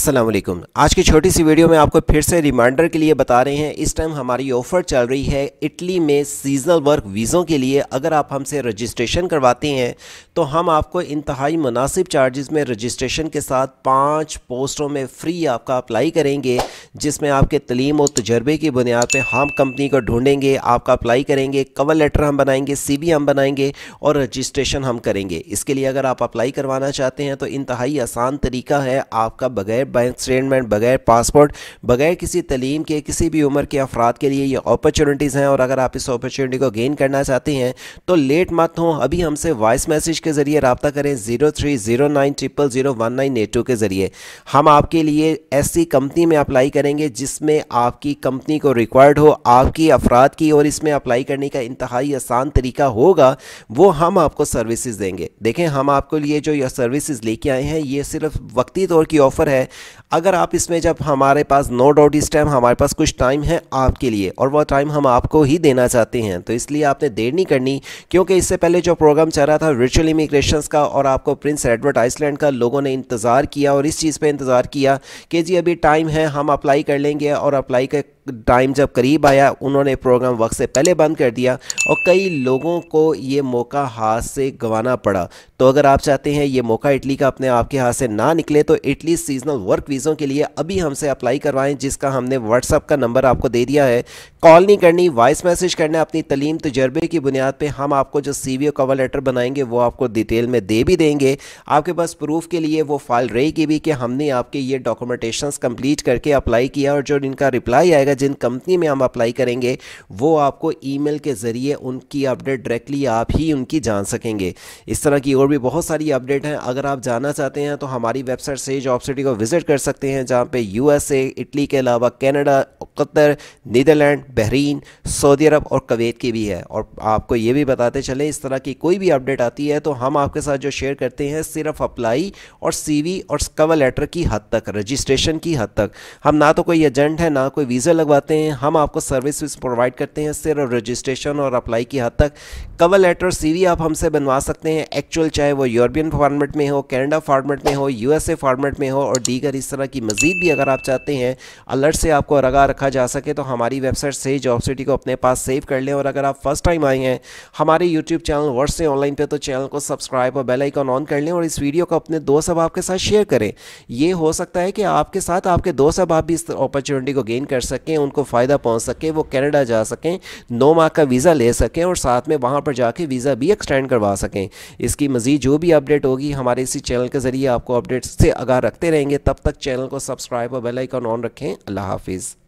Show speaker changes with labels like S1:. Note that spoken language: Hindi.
S1: असलम आज की छोटी सी वीडियो में आपको फिर से रिमाइंडर के लिए बता रहे हैं इस टाइम हमारी ऑफ़र चल रही है इटली में सीजनल वर्क वीज़ों के लिए अगर आप हमसे रजिस्ट्रेशन करवाते हैं तो हम आपको इंतहाई मुनासिब चार्जेस में रजिस्ट्रेशन के साथ पाँच पोस्टों में फ़्री आपका अप्लाई करेंगे जिसमें आपके तलीम और तजर्बे की बुनियाद पर हम कंपनी को ढूँढेंगे आपका अप्लाई करेंगे कवर लेटर हम बनाएंगे सी हम बनाएंगे और रजिस्ट्रेशन हम करेंगे इसके लिए अगर आप अप्लाई करवाना चाहते हैं तो इंतहाई आसान तरीका है आपका बगैर बैंक स्टेटमेंट बगैर पासपोर्ट बगैर किसी तलीम के किसी भी उम्र के अफराद के लिए ये अपॉर्चुनिटीज़ हैं और अगर आप इस अपॉर्चुनिटी को गेन करना चाहते हैं तो लेट मत हो अभी हमसे वॉइस मैसेज के ज़रिए रबता करें zero three zero nine triple zero one nine eight two के ज़रिए हम आपके लिए ऐसी कंपनी में अप्लाई करेंगे जिसमें आपकी कंपनी को रिक्वायर्ड हो आपकी अफराद की और इसमें अप्लाई करने का इंतहाई आसान तरीका होगा वो हम आपको सर्विसेज देंगे देखें हम आपके लिए जो यह सर्विसेज लेके आए हैं ये सिर्फ वक्ती तौर की ऑफ़र है अगर आप इसमें जब हमारे पास नो डाउट इस टाइम हमारे पास कुछ टाइम है आपके लिए और वह टाइम हम आपको ही देना चाहते हैं तो इसलिए आपने देर नहीं करनी क्योंकि इससे पहले जो प्रोग्राम चल रहा था वर्चुअल इमिग्रेशन का और आपको प्रिंस एडवर्ड आइसलैंड का लोगों ने इंतज़ार किया और इस चीज़ पर इंतज़ार किया कि जी अभी टाइम है हम अप्लाई कर लेंगे और अप्लाई का टाइम जब करीब आया उन्होंने प्रोग्राम वक्त से पहले बंद कर दिया और कई लोगों को ये मौका हाथ से गंवाना पड़ा तो अगर आप चाहते हैं ये मौका इटली का अपने आपके हाथ से ना निकले तो इटली सीजनल वर्क वीज़ों के लिए अभी हमसे अप्लाई करवाएं जिसका हमने व्हाट्सअप का नंबर आपको दे दिया है कॉल नहीं करनी वॉइस मैसेज करना अपनी तलीम तजर्बे की बुनियाद पर हम आपको जो सी वी कवर लेटर बनाएंगे वो आपको डिटेल में दे भी देंगे आपके पास प्रूफ के लिए वो फाइल रहेगी भी कि हमने आपके ये डॉक्यूमेंटेशन कम्प्लीट करके अप्लाई किया और जो इनका रिप्लाई आएगा जाएगा जिन कंपनी में हम अप्लाई करेंगे वो आपको ईमेल के ज़रिए उनकी अपडेट डायरेक्टली आप ही उनकी जान सकेंगे इस तरह की और भी बहुत सारी अपडेट हैं अगर आप जानना चाहते हैं तो हमारी वेबसाइट से जॉब सिटी को विज़िट कर सकते हैं जहाँ पर यू इटली के अलावा Canada Qatar Netherlands Bahrain Saudi Arabia और कवैत की भी है और आपको ये भी बताते चले इस तरह की कोई भी अपडेट आती है तो हम आपके साथ जो शेयर करते हैं सिर्फ अप्लाई और सीवी और कवर लेटर की हद तक रजिस्ट्रेशन की हद तक हम ना तो कोई एजेंट है ना कोई वीज़ा लगवाते हैं हम आपको सर्विस प्रोवाइड करते हैं सिर्फ रजिस्ट्रेशन और अप्लाई की हद तक कवर लेटर सीवी आप हमसे बनवा सकते हैं एक्चुअल चाहे वो यूरोपियन फॉर्मेट में हो कैनेडा फॉर्मेट में हो यूएसए फॉर्मेट में हो और दीगर इस तरह की मजीद भी अगर आप चाहते हैं अलर्ट से आपको रगा रखा जा सके तो हमारी वेबसाइट से जॉब सिटी को अपने पास सेव कर लें और अगर आप फर्स्ट टाइम आए हैं हमारे यूट्यूब चैनल वर्ष से ऑनलाइन पर तो चैनल को सब्सक्राइब और बेल आइकॉन ऑन कर लें और इस वीडियो को अपने दोस्त अब आपके साथ शेयर करें ये हो सकता है कि आपके साथ आपके दोस्त अब आप भी इस अपॉर्चुनिटी को गेन कर सकें सकें उनको फ़ायदा पहुंच सके वो कनाडा जा सकें नौ माह का वीज़ा ले सकें और साथ में वहाँ पर जाके वीज़ा भी एक्सटेंड करवा सकें इसकी मज़ीद जो भी अपडेट होगी हमारे इसी चैनल के ज़रिए आपको अपडेट्स से आगा रखते रहेंगे तब तक चैनल को सब्सक्राइब और बेलाइकॉन ऑन रखें अल्लाह हाफिज़